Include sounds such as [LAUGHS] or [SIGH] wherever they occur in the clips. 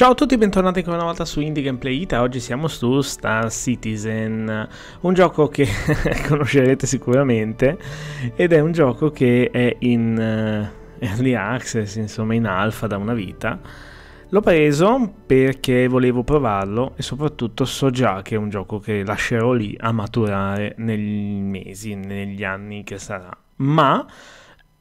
Ciao a tutti e bentornati ancora una volta su Indie Gameplay Ita, oggi siamo su Star Citizen, un gioco che [LAUGHS] conoscerete sicuramente ed è un gioco che è in uh, early access, insomma in alfa da una vita. L'ho preso perché volevo provarlo e soprattutto so già che è un gioco che lascerò lì a maturare nei mesi, negli anni che sarà. Ma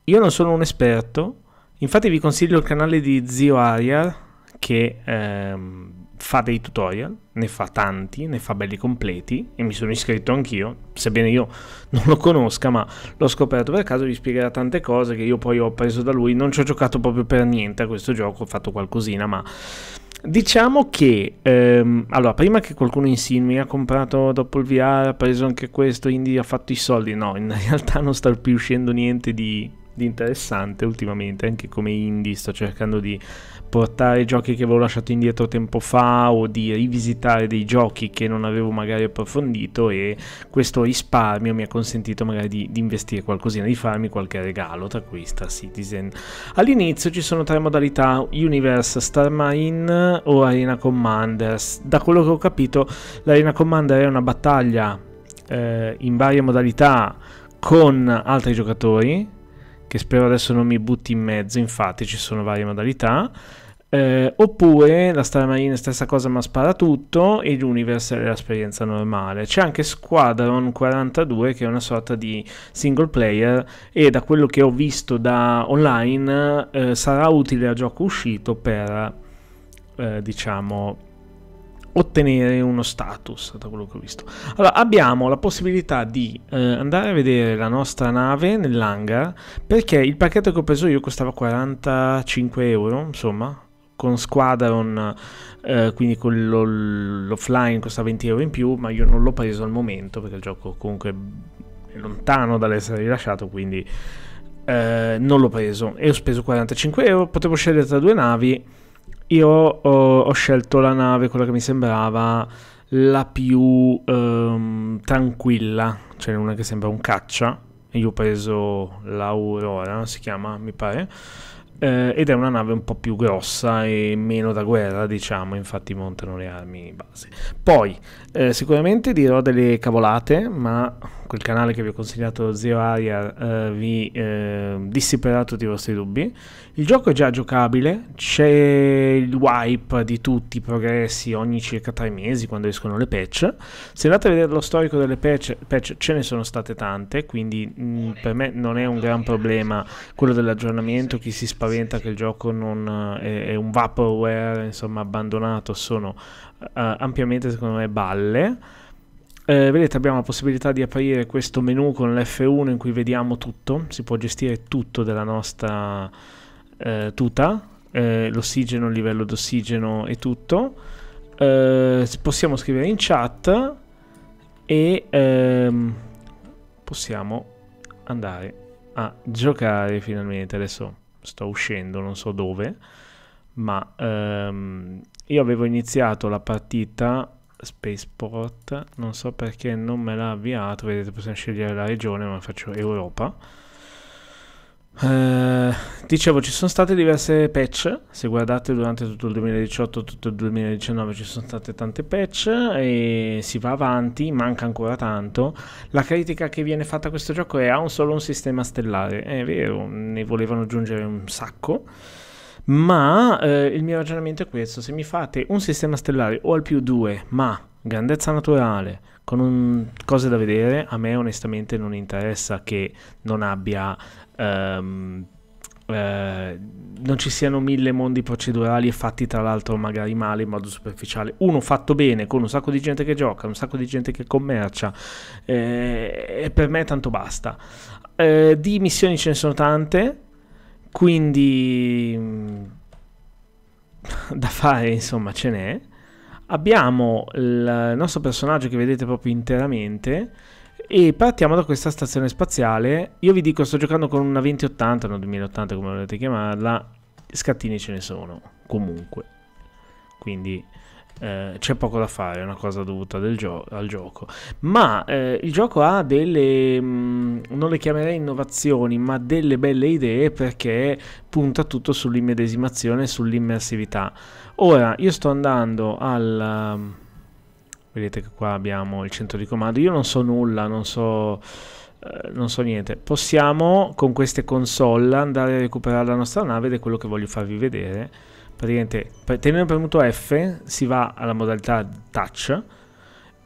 io non sono un esperto, infatti vi consiglio il canale di Zio Ariar che ehm, fa dei tutorial, ne fa tanti, ne fa belli completi e mi sono iscritto anch'io, sebbene io [LAUGHS] non lo conosca, ma l'ho scoperto per caso, vi spiegherà tante cose che io poi ho preso da lui, non ci ho giocato proprio per niente a questo gioco, ho fatto qualcosina, ma diciamo che ehm, allora prima che qualcuno insinui ha comprato dopo il VR, ha preso anche questo, quindi ha fatto i soldi, no, in [LAUGHS] realtà non sta più uscendo niente di interessante ultimamente anche come indie sto cercando di portare giochi che avevo lasciato indietro tempo fa o di rivisitare dei giochi che non avevo magari approfondito e questo risparmio mi ha consentito magari di, di investire qualcosina, di farmi qualche regalo, tra cui Star Citizen. All'inizio ci sono tre modalità, Universe, Star Marine o Arena Commanders. Da quello che ho capito l'Arena Commander è una battaglia eh, in varie modalità con altri giocatori che spero adesso non mi butti in mezzo, infatti ci sono varie modalità. Eh, oppure la Star Marine stessa cosa ma spara tutto e l'Universe è l'esperienza normale. C'è anche Squadron 42 che è una sorta di single player e da quello che ho visto da online eh, sarà utile a gioco uscito per eh, diciamo ottenere uno status, da quello che ho visto. Allora, abbiamo la possibilità di eh, andare a vedere la nostra nave nell'hangar, perché il pacchetto che ho preso io costava 45 euro, insomma, con Squadron, eh, quindi con l'offline costa 20 euro in più, ma io non l'ho preso al momento, perché il gioco comunque è lontano dall'essere rilasciato, quindi... Eh, non l'ho preso e ho speso 45 euro. Potevo scegliere tra due navi io ho, ho scelto la nave, quella che mi sembrava la più ehm, tranquilla, cioè una che sembra un caccia. Io ho preso l'Aurora, si chiama, mi pare. Eh, ed è una nave un po' più grossa e meno da guerra, diciamo, infatti montano le armi base. Poi, eh, sicuramente dirò delle cavolate, ma quel canale che vi ho consigliato Zero Aria eh, vi eh, dissiperà tutti i vostri dubbi. Il gioco è già giocabile, c'è il wipe di tutti i progressi ogni circa 3 mesi quando escono le patch. Se andate a vedere lo storico delle patch, patch ce ne sono state tante, quindi mh, mm, per me non è un gran problema quello dell'aggiornamento, chi si spaventa che il gioco non, eh, è, è un vaporware insomma abbandonato sono uh, ampiamente secondo me balle. Eh, vedete abbiamo la possibilità di aprire questo menu con l'F1 in cui vediamo tutto, si può gestire tutto della nostra eh, tuta, eh, l'ossigeno, il livello d'ossigeno e tutto. Eh, possiamo scrivere in chat e ehm, possiamo andare a giocare finalmente. Adesso sto uscendo, non so dove, ma ehm, io avevo iniziato la partita Spaceport, non so perché non me l'ha avviato, vedete possiamo scegliere la regione, ma faccio Europa. Eh, dicevo, ci sono state diverse patch, se guardate durante tutto il 2018, tutto il 2019 ci sono state tante patch e si va avanti, manca ancora tanto. La critica che viene fatta a questo gioco è ha un solo un sistema stellare, è vero, ne volevano aggiungere un sacco ma eh, il mio ragionamento è questo, se mi fate un sistema stellare o al più due, ma grandezza naturale, con un, cose da vedere, a me onestamente non interessa che non abbia... Um, eh, non ci siano mille mondi procedurali e fatti tra l'altro magari male in modo superficiale. Uno fatto bene con un sacco di gente che gioca, un sacco di gente che commercia eh, e per me tanto basta. Eh, di missioni ce ne sono tante, quindi mm, [LAUGHS] da fare, insomma, ce n'è. Abbiamo il nostro personaggio che vedete proprio interamente e partiamo da questa stazione spaziale. Io vi dico, sto giocando con una 2080, una 2080 come volete chiamarla, scattini ce ne sono, comunque. Quindi eh, c'è poco da fare, è una cosa dovuta gio- al gioco. Ma eh, il gioco ha delle, mh, mm, non le chiamerei innovazioni, ma delle belle idee perché punta tutto sull'immedesimazione e sull'immersività. Ora, io sto andando al... Mm, vedete che qua abbiamo il centro di comando. Io non so nulla, non so eh, non so niente. Possiamo con queste console andare a recuperare la nostra nave ed è quello che voglio farvi vedere praticamente tenendo premuto F si va alla modalità touch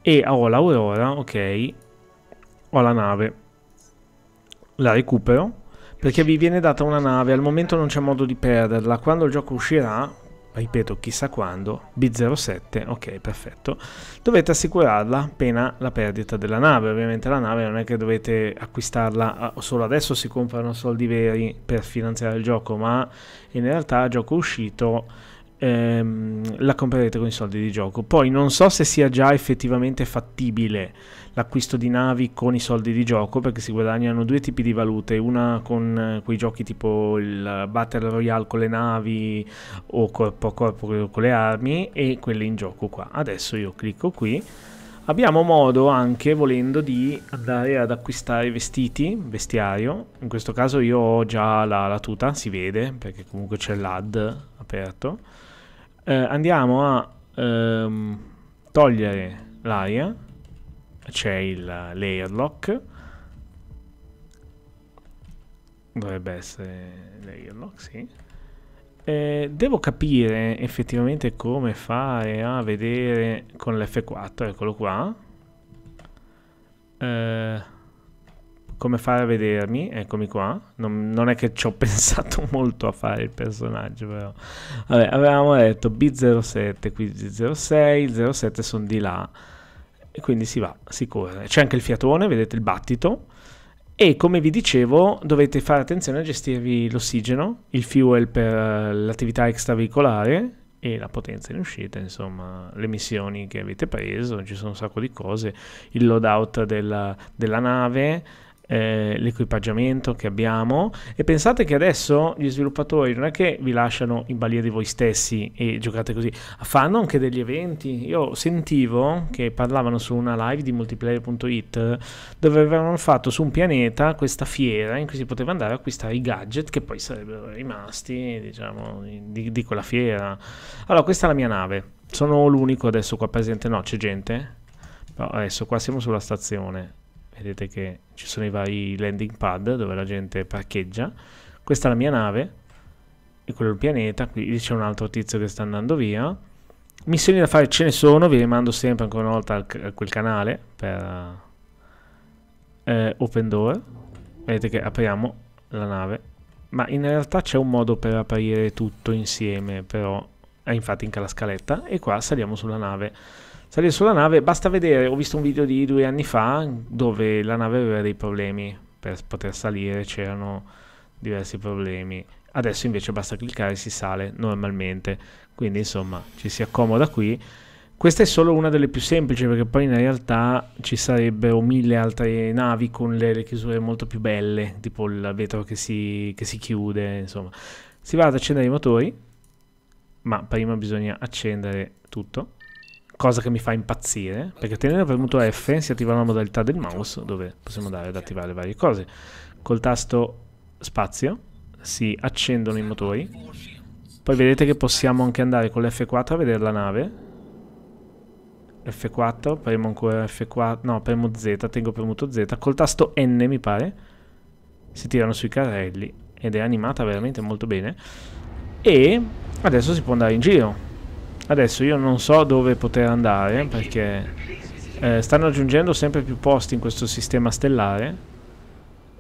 e ho l'aurora, ok, ho la nave, la recupero perché vi viene data una nave, al momento non c'è modo di perderla, quando il gioco uscirà ripeto chissà quando, B07, ok perfetto, dovete assicurarla appena la perdita della nave, ovviamente la nave non è che dovete acquistarla ah, solo adesso si comprano soldi veri per finanziare il gioco, ma in realtà gioco uscito ehm, la comprerete con i soldi di gioco. Poi non so se sia già effettivamente fattibile l'acquisto di navi con i soldi di gioco perché si guadagnano due tipi di valute, una con eh, quei giochi tipo il Battle Royale con le navi o corpo a corpo con le armi e quelle in gioco qua. Adesso io clicco qui. Abbiamo modo anche, volendo, di andare ad acquistare vestiti, vestiario. In questo caso io ho già la, la tuta, si vede, perché comunque c'è l'ad aperto eh, andiamo a ehm, togliere l'aria, c'è il layer lock, dovrebbe essere layer lock, sì. Eh, devo capire effettivamente come fare a vedere con l'F4, eccolo qua. Eh, come fare a vedermi, eccomi qua. Non, non, è che ci ho [LAUGHS] pensato molto a fare il personaggio, però. Vabbè, avevamo detto B07, quindi 06, 07 sono di là. E quindi si va, si corre. C'è anche il fiatone, vedete il battito. E come vi dicevo, dovete fare attenzione a gestirvi l'ossigeno, il fuel per eh, l'attività extraveicolare e la potenza in uscita, insomma, le missioni che avete preso, ci sono un sacco di cose, il loadout della, della nave, eh, l'equipaggiamento che abbiamo e pensate che adesso gli sviluppatori non è che vi lasciano in balia di voi stessi e giocate così, fanno anche degli eventi. Io sentivo che parlavano su una live di multiplayer.it dove avevano fatto su un pianeta questa fiera in cui si poteva andare a acquistare i gadget che poi sarebbero rimasti, diciamo, di, di quella fiera. Allora, questa è la mia nave. Sono l'unico adesso qua presente, no, c'è gente. No, adesso qua siamo sulla stazione vedete che ci sono i vari landing pad dove la gente parcheggia. Questa è la mia nave, e quello è il pianeta, qui c'è un altro tizio che sta andando via. Missioni da fare ce ne sono, vi rimando sempre ancora una volta a quel canale per eh, Open Door. Vedete che apriamo la nave, ma in realtà c'è un modo per aprire tutto insieme, però è eh, infatti in calascaletta e qua saliamo sulla nave. Salire sulla nave, basta vedere, ho visto un video di due anni fa dove la nave aveva dei problemi per poter salire, c'erano diversi problemi. Adesso invece basta cliccare e si sale normalmente, quindi insomma ci si accomoda qui. Questa è solo una delle più semplici perché poi in realtà ci sarebbero mille altre navi con le, le chiusure molto più belle, tipo il vetro che si, che si chiude, insomma. Si va ad accendere i motori ma prima bisogna accendere tutto cosa che mi fa impazzire, perché tenendo premuto F si attiva la modalità del mouse dove possiamo andare ad attivare varie cose. Col tasto spazio si accendono i motori, poi vedete che possiamo anche andare con l'F4 a vedere la nave. F4, premo ancora F4, no, premo Z, tengo premuto Z, col tasto N mi pare, si tirano sui carrelli ed è animata veramente molto bene e adesso si può andare in giro adesso io non so dove poter andare perché eh, stanno aggiungendo sempre più posti in questo sistema stellare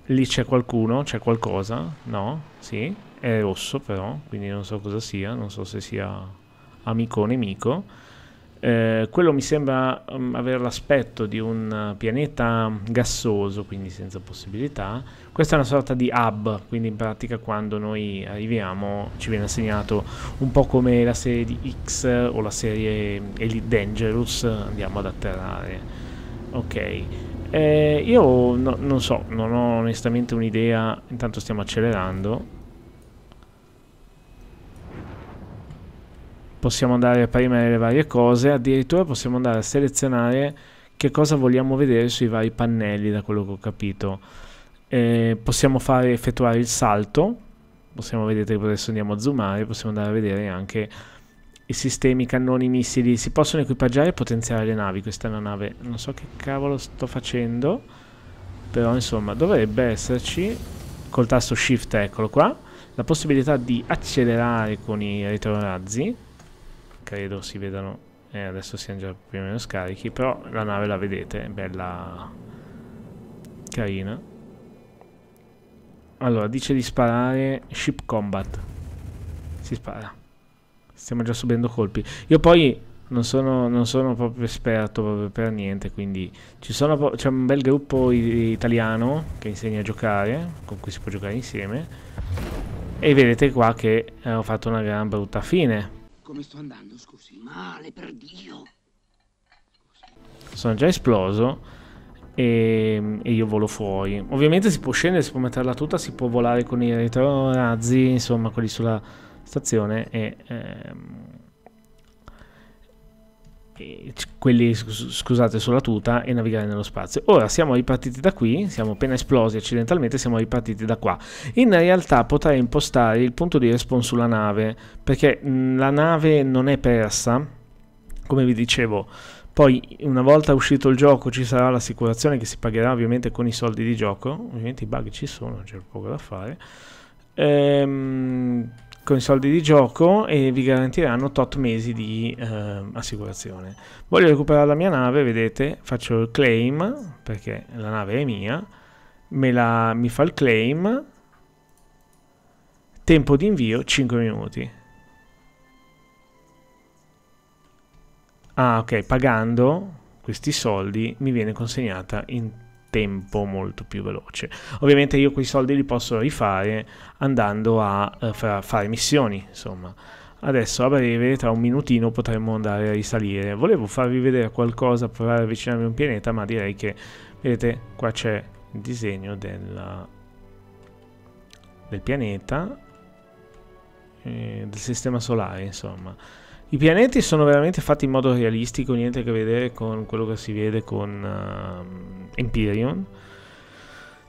lì c'è qualcuno c'è qualcosa no? sì è rosso però quindi non so cosa sia non so se sia amico o nemico eh, quello mi sembra um, avere l'aspetto di un eh, pianeta gassoso, quindi senza possibilità. Questa è una sorta di hub, quindi in pratica quando noi arriviamo ci viene assegnato un po' come la serie di X o la serie Elite Dangerous, andiamo ad atterrare. Ok. Eh, io no, non so, non ho onestamente un'idea, intanto stiamo accelerando possiamo andare a premere le varie cose, addirittura possiamo andare a selezionare che cosa vogliamo vedere sui vari pannelli, da quello che ho capito. Eh, possiamo fare effettuare il salto, possiamo vedere che adesso andiamo a zoomare, possiamo andare a vedere anche i sistemi, i cannoni, i missili, si possono equipaggiare e potenziare le navi, questa è una nave, non so che cavolo sto facendo, però insomma dovrebbe esserci, col tasto shift eccolo qua, la possibilità di accelerare con i retrorazzi, credo si vedano eh, adesso siamo già più o meno scarichi però la nave la vedete è bella carina allora dice di sparare ship combat si spara stiamo già subendo colpi io poi non sono, non sono proprio esperto proprio per niente quindi c'è un bel gruppo italiano che insegna a giocare con cui si può giocare insieme e vedete qua che eh, ho fatto una gran brutta fine come sto andando, scusi? Male, per Dio. Sono già esploso. E, e, io volo fuori. Ovviamente si può scendere, si può metterla tutta, si può volare con i retrorazzi, insomma, quelli sulla stazione e... Ehm, quelli scusate sulla tuta e navigare nello spazio. Ora siamo ripartiti da qui, siamo appena esplosi accidentalmente, siamo ripartiti da qua. In realtà potrei impostare il punto di respawn sulla nave, perché la nave non è persa, come vi dicevo. Poi una volta uscito il gioco ci sarà l'assicurazione che si pagherà ovviamente con i soldi di gioco, ovviamente i bug ci sono, c'è poco da fare. Ehm, con i soldi di gioco e vi garantiranno tot mesi di eh, assicurazione. Voglio recuperare la mia nave, vedete, faccio il claim perché la nave è mia, me la, mi fa il claim, tempo di invio 5 minuti. Ah ok, pagando questi soldi mi viene consegnata in tempo molto più veloce. Ovviamente io quei soldi li posso rifare andando a eh, fare missioni, insomma. Adesso a breve, tra un minutino, potremmo andare a risalire. Volevo farvi vedere qualcosa, provare ad avvicinarmi a un pianeta, ma direi che, vedete, qua c'è il disegno della, del pianeta, eh, del sistema solare, insomma. I pianeti sono veramente fatti in modo realistico, niente a che vedere con quello che si vede con uh, Empyrean.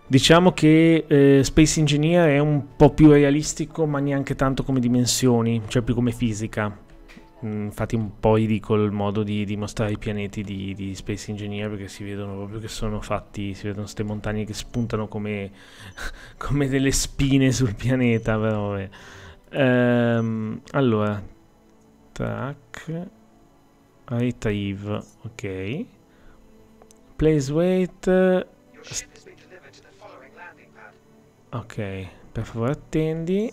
Diciamo che eh, Space Engineer è un po' più realistico, ma neanche tanto come dimensioni, cioè più come fisica. Mm, infatti, un po' ridicolo il modo di dimostrare i pianeti di, di, Space Engineer perché si vedono proprio che sono fatti, si vedono queste montagne che spuntano come, [LAUGHS] come delle spine sul pianeta. Però, ehm, allora, Tac. Aita Eve, ok. Place wait. Ok, per favore attendi.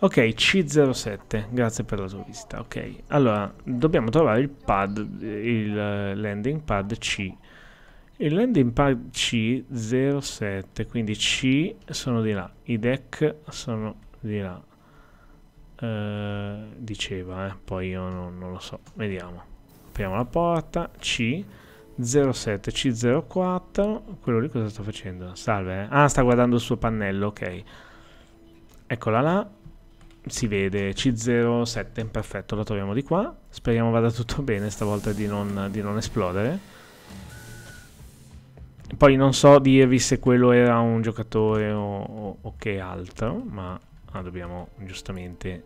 Ok, C07, grazie per la sua visita. Ok, allora, dobbiamo trovare il pad, il eh, landing pad C. Il landing pad C07, quindi C sono di là, i deck sono di là. Eh, diceva, eh, poi io non, non, lo so, vediamo. Apriamo la porta, C. 07 C04 quello lì cosa sta facendo? salve eh? ah sta guardando il suo pannello ok eccola là si vede C07 perfetto la troviamo di qua speriamo vada tutto [LAUGHS] bene stavolta di non, di non esplodere poi non so dirvi se quello era un giocatore o, o, o che altro ma dobbiamo giustamente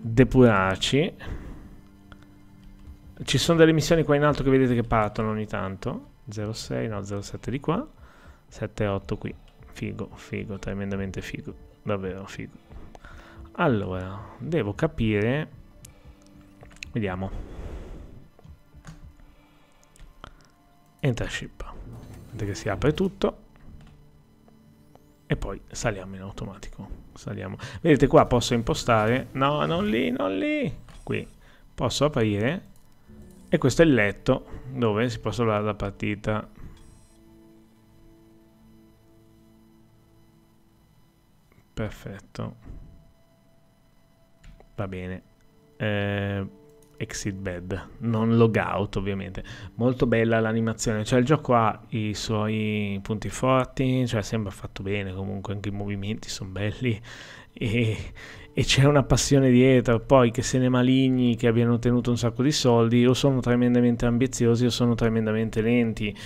depurarci ci sono delle missioni qua in alto che vedete che partono ogni tanto 06 no 07 di qua 78 qui figo figo tremendamente figo davvero figo allora devo capire vediamo enter vedete che si apre tutto e poi saliamo in automatico. Saliamo. Vedete qua posso impostare, no, non lì, non lì, qui. Posso aprire e questo è il letto dove si può salvare la partita. Perfetto. Va bene. Eh, exit bed, non logout ovviamente. Molto bella l'animazione, cioè il gioco ha i suoi punti forti, cioè sembra fatto bene, comunque anche i movimenti sono belli e, e c'è una passione dietro, poi che se ne maligni che abbiano ottenuto un sacco di soldi o sono tremendamente ambiziosi o sono tremendamente lenti.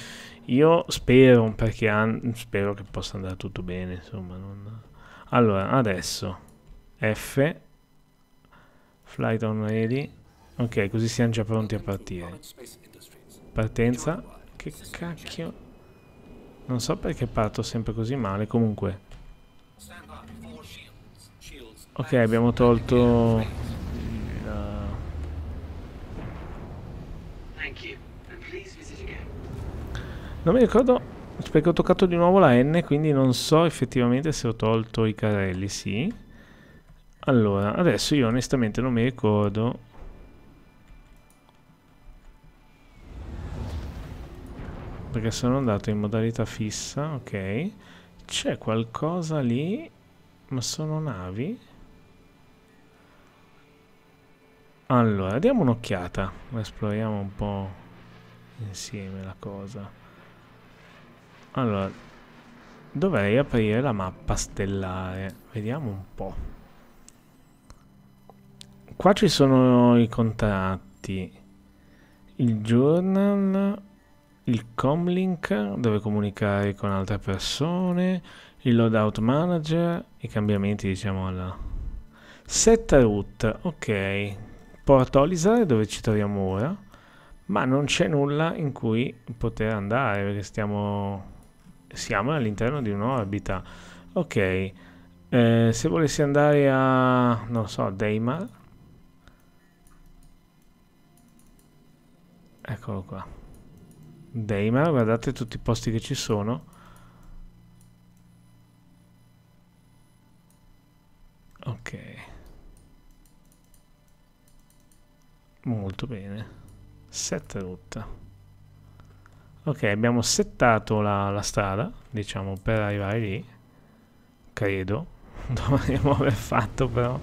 Io spero perché an- spero che possa andare tutto bene, insomma, non... Allora, adesso F Flight on Ready Ok, così siamo già pronti a partire. Partenza. Che cacchio. Non so perché parto sempre così male, comunque. Ok, abbiamo tolto... Uh, non mi ricordo perché ho toccato di nuovo la N, quindi non so effettivamente se ho tolto i carrelli, sì. Allora, adesso io onestamente non mi ricordo perché sono andato in modalità fissa, ok. C'è qualcosa lì, ma sono navi? Allora, diamo un'occhiata, esploriamo un po' insieme la cosa. Allora, dovrei aprire la mappa stellare, vediamo un po'. Qua ci sono i contratti, il journal, il comlink dove comunicare con altre persone, il loadout manager, i cambiamenti diciamo alla set root, ok, Portolisare dove ci troviamo ora, ma non c'è nulla in cui poter andare perché stiamo siamo all'interno di un'orbita. Ok, eh, se volessi andare a non so, Deimar, eccolo qua. Deima, guardate tutti i posti che ci sono. Ok. Molto bene. Set rotta. Ok, abbiamo settato la, la strada, diciamo, per arrivare lì. Credo. [LAUGHS] Dovremmo aver fatto però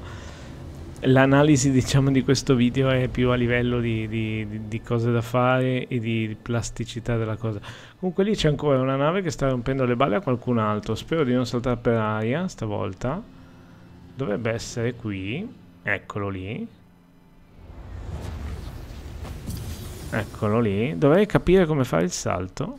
l'analisi diciamo di questo video è più a livello di, di, di, cose da fare e di plasticità della cosa comunque lì c'è ancora una nave che sta rompendo le balle a qualcun altro spero di non saltare per aria stavolta dovrebbe essere qui eccolo lì eccolo lì dovrei capire come fare il salto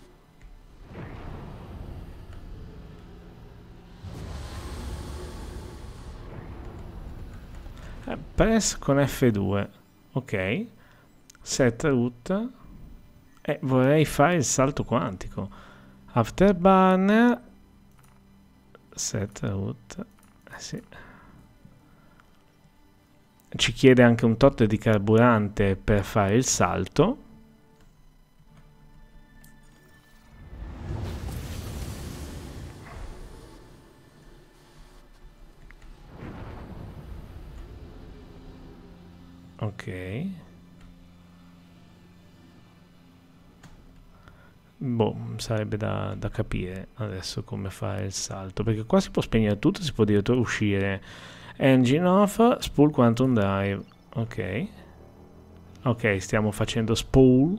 press con F2. Ok. Set root. E eh, vorrei fare il salto quantico. Afterburner. Set root. Eh, sì. Ci chiede anche un tot di carburante per fare il salto. ok boh sarebbe da, da capire adesso come fare il salto perché qua si può spegnere tutto si può addirittura uscire engine off spool quantum drive ok ok stiamo facendo spool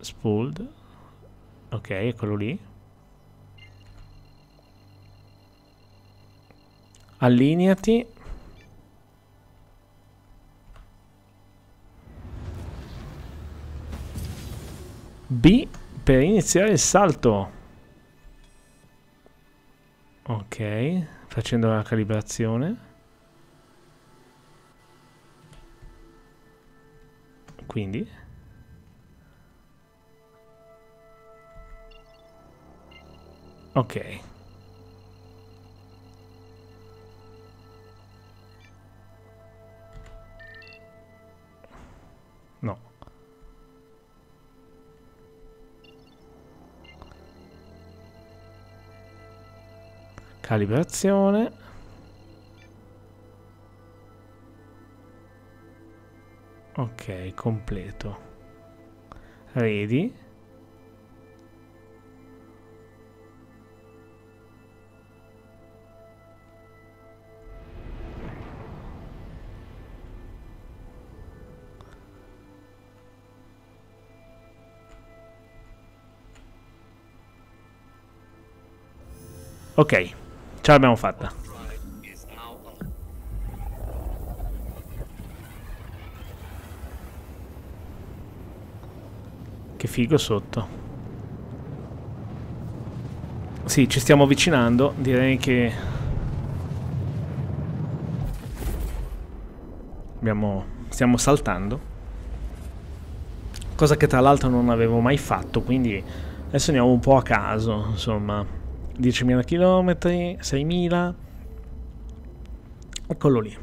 spooled ok eccolo lì allineati B per iniziare il salto. Ok, facendo la calibrazione. Quindi... Ok. Calibrazione. Ok, completo. Ready. Ok. Ce l'abbiamo fatta. Che figo sotto. Sì, ci stiamo avvicinando. Direi che... Abbiamo... Stiamo saltando. Cosa che tra l'altro non avevo mai fatto, quindi adesso andiamo un po' a caso, insomma. 10.000 km, 6.000. Eccolo lì.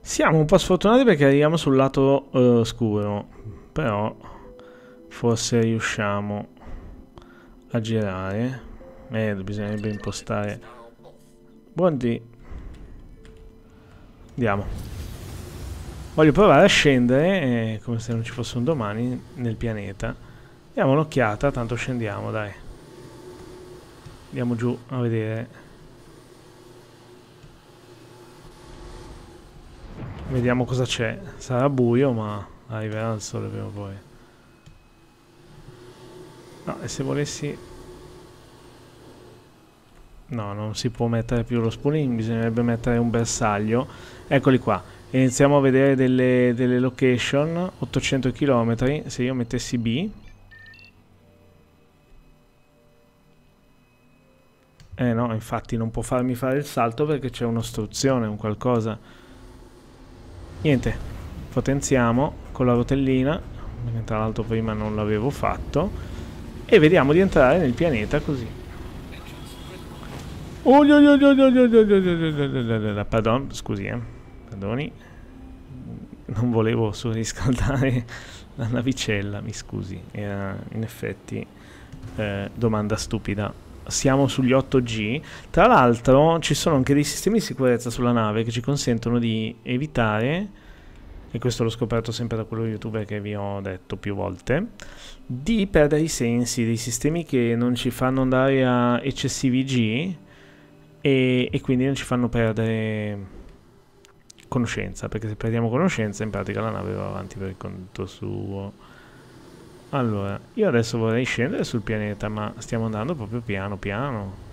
Siamo un po' sfortunati perché arriviamo sul lato uh, scuro, però forse riusciamo a girare. Eh, bisognerebbe impostare. Buondì. Andiamo. Voglio provare a scendere, eh, come se non ci fosse un domani, nel pianeta. Diamo un'occhiata, tanto scendiamo, dai. Andiamo giù a vedere. Vediamo cosa c'è. Sarà buio, ma arriverà il sole prima o poi. No, e se volessi... No, non si può mettere più lo spooling, bisognerebbe mettere un bersaglio. Eccoli qua. Iniziamo a vedere delle, delle location, 800 km. Se io mettessi B, Eh no, infatti non può farmi fare il salto perché c'è un'ostruzione, un qualcosa. Niente, potenziamo con la rotellina, tra l'altro prima non l'avevo fatto, e vediamo di entrare nel pianeta così. Oh, pardon, scusi, eh. Perdoni. Non volevo surriscaldare la navicella, mi scusi. Era in effetti eh, domanda stupida siamo sugli 8G. Tra l'altro ci sono anche dei sistemi di sicurezza sulla nave che ci consentono di evitare, e questo l'ho scoperto sempre da quello youtuber che vi ho detto più volte, di perdere i sensi, dei sistemi che non ci fanno andare a eccessivi G e, e quindi non ci fanno perdere conoscenza, perché se perdiamo conoscenza in pratica la nave va avanti per il conto suo. Allora, io adesso vorrei scendere sul pianeta, ma stiamo andando proprio piano piano.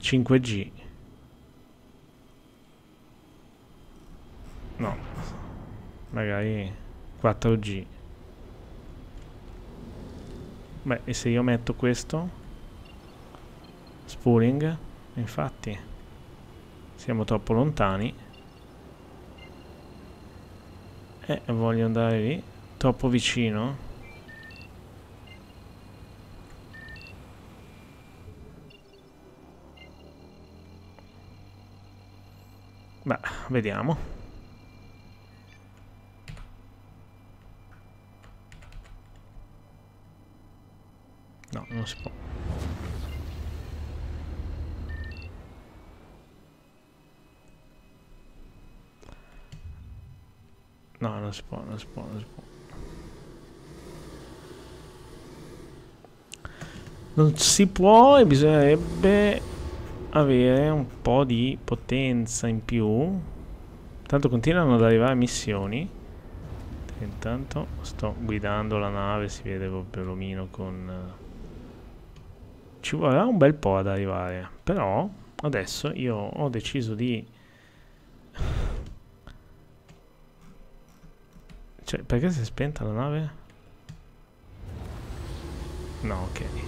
G No. Magari 4G. Beh, e se io metto questo? Spooling? Infatti. Siamo troppo lontani. Eh, voglio andare lì. Troppo vicino? Beh, vediamo. conosco. No, non si può, non si può, non si può. Non si può e bisognerebbe avere un po' di potenza in più. Tanto continuano ad arrivare missioni. Intanto sto guidando la nave, si vede proprio l'omino con... Eh, ci vorrà un bel po' ad arrivare, però adesso io ho deciso di... Cioè, perché si è spenta la nave? No, ok.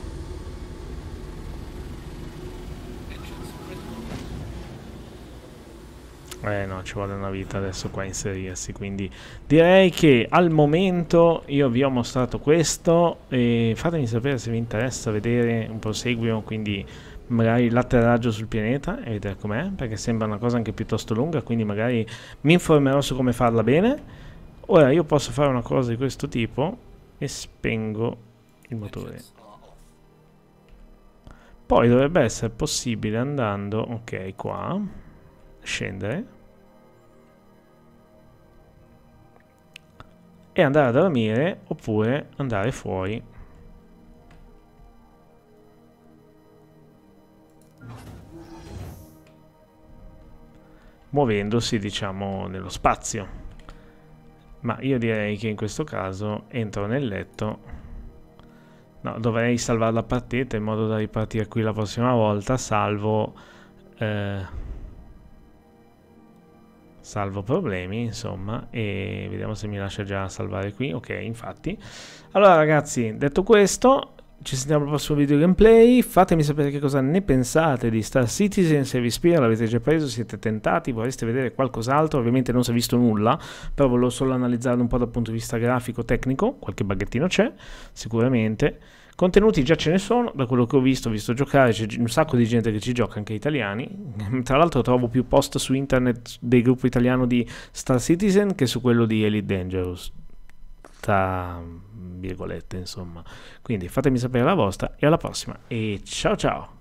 Eh no, ci vuole una vita adesso qua a inserirsi, quindi direi che al momento io vi ho mostrato questo e fatemi sapere se vi interessa vedere un proseguio, quindi magari l'atterraggio sul pianeta e vedere com'è, perché sembra una cosa anche piuttosto lunga, quindi magari mi informerò su come farla bene. Ora io posso fare una cosa di questo tipo e spengo il motore. Poi dovrebbe essere possibile andando, ok, qua scendere e andare a dormire oppure andare fuori. muovendosi diciamo nello spazio ma io direi che in questo caso entro nel letto no, dovrei salvare la partita in modo da ripartire qui la prossima volta salvo eh, salvo problemi insomma e vediamo se mi lascia già salvare qui ok infatti allora ragazzi detto questo ci sentiamo al prossimo video gameplay fatemi sapere che cosa ne pensate di Star Citizen se vi ispira l'avete già preso siete tentati vorreste vedere qualcos'altro ovviamente non si è visto nulla però volevo solo analizzarlo un po' dal punto di vista grafico tecnico qualche baghettino c'è sicuramente Contenuti già ce ne sono, da quello che ho visto, ho visto giocare, c'è un sacco di gente che ci gioca, anche italiani. [LAUGHS] Tra l'altro trovo più post su internet del gruppo italiano di Star Citizen che su quello di Elite Dangerous. Tra virgolette, insomma. Quindi fatemi sapere la vostra e alla prossima. E ciao ciao!